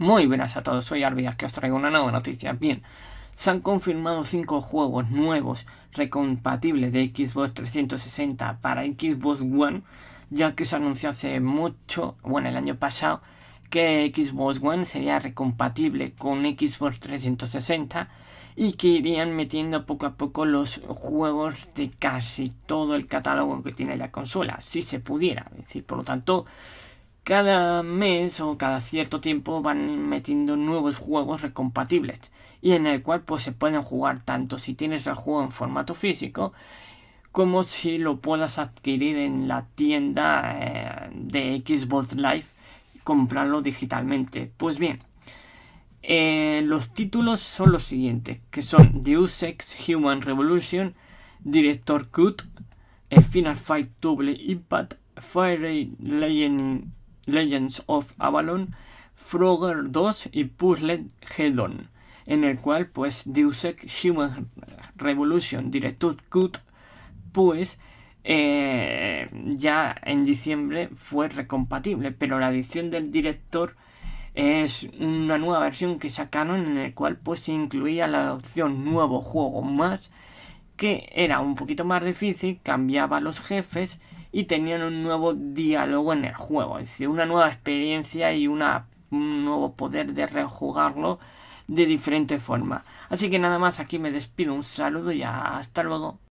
Muy buenas a todos, soy Arbias, que os traigo una nueva noticia. Bien, se han confirmado 5 juegos nuevos recompatibles de Xbox 360 para Xbox One, ya que se anunció hace mucho, bueno, el año pasado, que Xbox One sería recompatible con Xbox 360 y que irían metiendo poco a poco los juegos de casi todo el catálogo que tiene la consola, si se pudiera. Es decir, por lo tanto, cada mes o cada cierto tiempo van metiendo nuevos juegos recompatibles y en el cual pues, se pueden jugar tanto si tienes el juego en formato físico como si lo puedas adquirir en la tienda eh, de Xbox Live comprarlo digitalmente. Pues bien, eh, los títulos son los siguientes, que son Deus Ex Human Revolution, Director Cut, eh, Final Fight Double Impact, Fire Legend Legends of Avalon, Frogger 2 y Puzzle Hedon, en el cual pues Deus Human Revolution Director Cut pues eh, ya en diciembre fue recompatible, pero la edición del director es una nueva versión que sacaron en el cual pues se incluía la opción nuevo juego más que era un poquito más difícil, cambiaba los jefes y tenían un nuevo diálogo en el juego, es decir, una nueva experiencia y un nuevo poder de rejugarlo de diferente forma. Así que nada más, aquí me despido, un saludo y hasta luego.